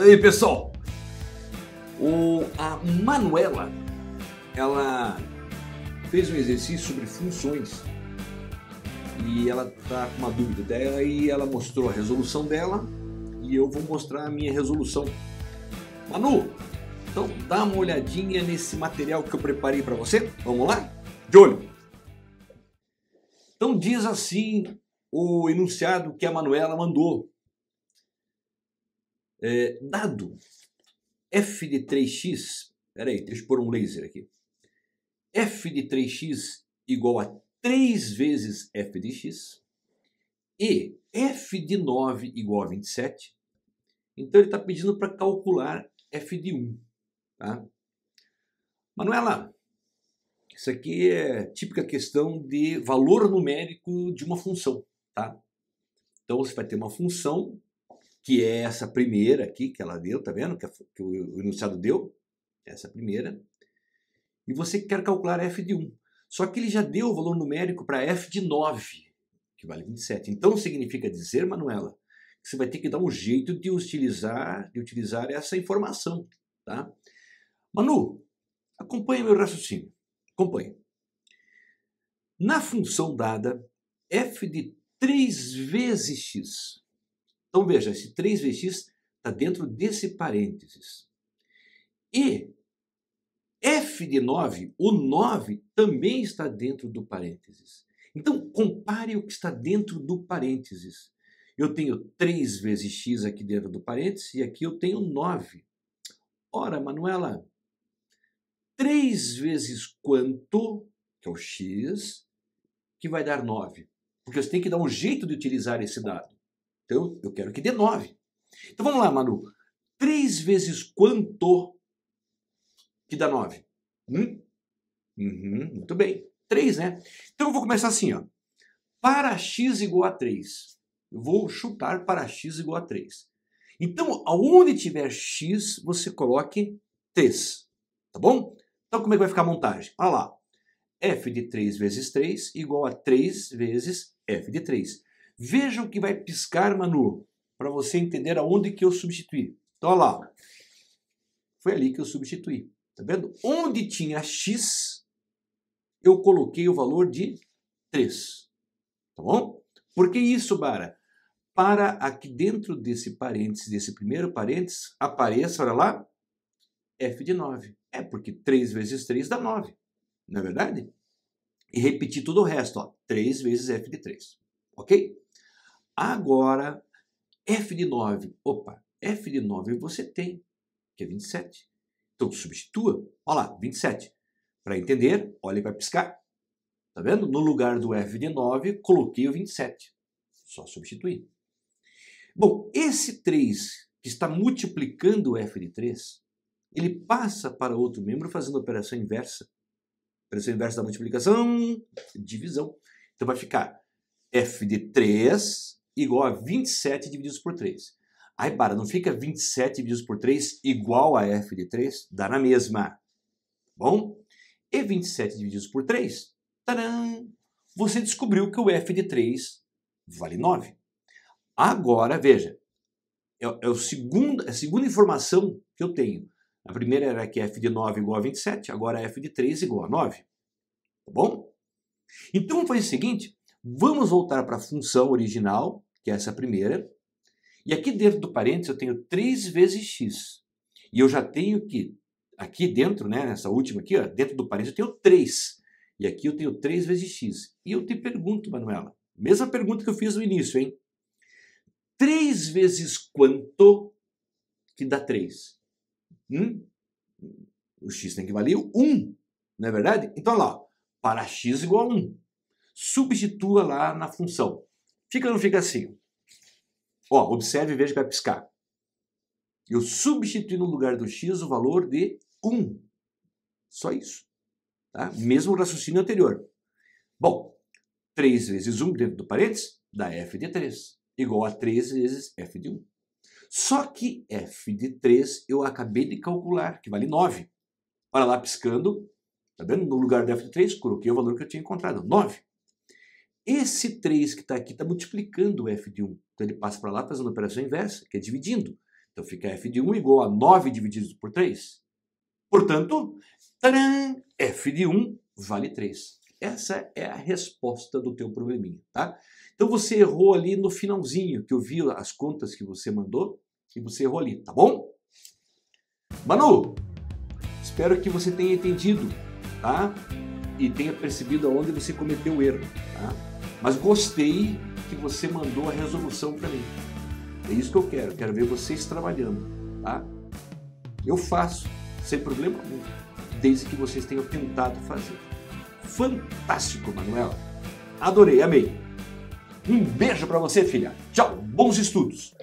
Aí, pessoal, o, a Manuela, ela fez um exercício sobre funções e ela tá com uma dúvida. dela e ela mostrou a resolução dela e eu vou mostrar a minha resolução. Manu, então dá uma olhadinha nesse material que eu preparei para você. Vamos lá? De olho. Então diz assim o enunciado que a Manuela mandou é, dado f de 3x, peraí, deixa eu pôr um laser aqui. f de 3x igual a 3 vezes f de x e f de 9 igual a 27. Então ele está pedindo para calcular f de 1. Tá? Manuela, isso aqui é típica questão de valor numérico de uma função. Tá? Então você vai ter uma função que é essa primeira aqui que ela deu, tá vendo? Que, a, que o enunciado deu, essa primeira. E você quer calcular f de 1. Só que ele já deu o valor numérico para f de 9, que vale 27. Então significa dizer, Manuela, que você vai ter que dar um jeito de utilizar, de utilizar essa informação, tá? Manu, acompanha meu raciocínio. Acompanhe. Na função dada, f de 3 vezes x então veja, esse 3 vezes x está dentro desse parênteses. E f de 9, o 9 também está dentro do parênteses. Então compare o que está dentro do parênteses. Eu tenho 3 vezes x aqui dentro do parênteses e aqui eu tenho 9. Ora, Manuela, 3 vezes quanto, que é o x, que vai dar 9. Porque você tem que dar um jeito de utilizar esse dado. Então, eu quero que dê 9. Então, vamos lá, Manu. 3 vezes quanto que dá 9? Hum? Uhum, muito bem. 3, né? Então, eu vou começar assim, ó. Para x igual a 3. Eu vou chutar para x igual a 3. Então, aonde tiver x, você coloque 3. Tá bom? Então, como é que vai ficar a montagem? Olha lá. f de 3 vezes 3 igual a 3 vezes f de 3. Veja o que vai piscar, Manu, para você entender aonde que eu substituí. Então, olha lá. Foi ali que eu substituí. Tá vendo? Onde tinha x, eu coloquei o valor de 3. Tá bom? Por que isso, Bara? Para aqui dentro desse parênteses, desse primeiro parênteses, apareça, olha lá, f de 9. É porque 3 vezes 3 dá 9. Não é verdade? E repetir tudo o resto, ó. 3 vezes f de 3. Ok? Agora, f de 9, opa, f de 9 você tem, que é 27. Então, substitua, olha lá, 27. Para entender, olhe para piscar. Tá vendo? No lugar do f de 9, coloquei o 27. Só substituir. Bom, esse 3 que está multiplicando o f de 3, ele passa para outro membro fazendo a operação inversa. Operação inversa da multiplicação, divisão. Então vai ficar f de 3 igual a 27 divididos por 3. Aí para, não fica 27 divididos por 3 igual a f de 3? Dá na mesma. Bom, e 27 divididos por 3, taram, você descobriu que o f de 3 vale 9. Agora, veja, é, é, o segundo, é a segunda informação que eu tenho. A primeira era que f de 9 igual a 27, agora f de 3 igual a 9. Tá bom? Então, foi o seguinte, vamos voltar para a função original que é essa primeira. E aqui dentro do parênteses eu tenho 3 vezes x. E eu já tenho que, aqui dentro, né, nessa última aqui, ó, dentro do parênteses eu tenho 3. E aqui eu tenho 3 vezes x. E eu te pergunto, Manuela, mesma pergunta que eu fiz no início, hein? 3 vezes quanto que dá 3? Hum? O x tem que valer 1, não é verdade? Então, olha lá, para x igual a 1. Substitua lá na função. Fica ou não fica assim? Ó, observe e veja que vai piscar. Eu substituí no lugar do x o valor de 1. Só isso. Tá? Mesmo raciocínio anterior. Bom, 3 vezes 1 dentro do parênteses dá f de 3, igual a 3 vezes f de 1. Só que f de 3 eu acabei de calcular, que vale 9. Olha lá piscando, tá vendo? No lugar do f de 3, coloquei o valor que eu tinha encontrado, 9. Esse 3 que está aqui está multiplicando o f de 1. Então ele passa para lá fazendo a operação inversa, que é dividindo. Então fica f de 1 igual a 9 dividido por 3. Portanto, f de 1 vale 3. Essa é a resposta do teu probleminha, tá? Então você errou ali no finalzinho, que eu vi as contas que você mandou, e você errou ali, tá bom? Manu, espero que você tenha entendido, tá? E tenha percebido aonde você cometeu o erro, tá? Mas gostei que você mandou a resolução para mim. É isso que eu quero, quero ver vocês trabalhando, tá? Eu faço, sem problema algum, desde que vocês tenham tentado fazer. Fantástico, Manuela! Adorei, amei! Um beijo para você, filha! Tchau, bons estudos!